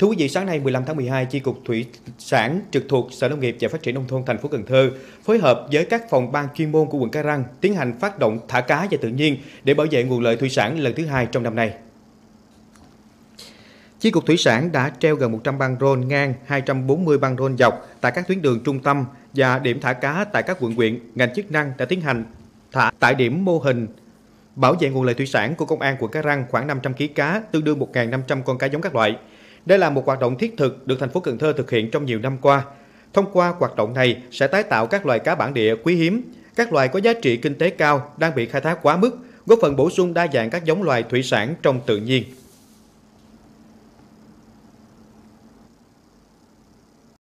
Thưa quý vị, sáng nay 15 tháng 12, Chi cục Thủy sản trực thuộc Sở Nông nghiệp và Phát triển nông thôn thành phố Cần Thơ phối hợp với các phòng ban chuyên môn của quận Cái Răng tiến hành phát động thả cá và tự nhiên để bảo vệ nguồn lợi thủy sản lần thứ hai trong năm nay. Chi cục Thủy sản đã treo gần 100 băng rôn ngang, 240 băng rôn dọc tại các tuyến đường trung tâm và điểm thả cá tại các quận huyện, ngành chức năng đã tiến hành thả tại điểm mô hình bảo vệ nguồn lợi thủy sản của công an quận Cái Răng khoảng 500 kg cá, tương đương 1.500 con cá giống các loại. Đây là một hoạt động thiết thực được thành phố Cần Thơ thực hiện trong nhiều năm qua. Thông qua hoạt động này sẽ tái tạo các loài cá bản địa quý hiếm, các loài có giá trị kinh tế cao đang bị khai thác quá mức, góp phần bổ sung đa dạng các giống loài thủy sản trong tự nhiên.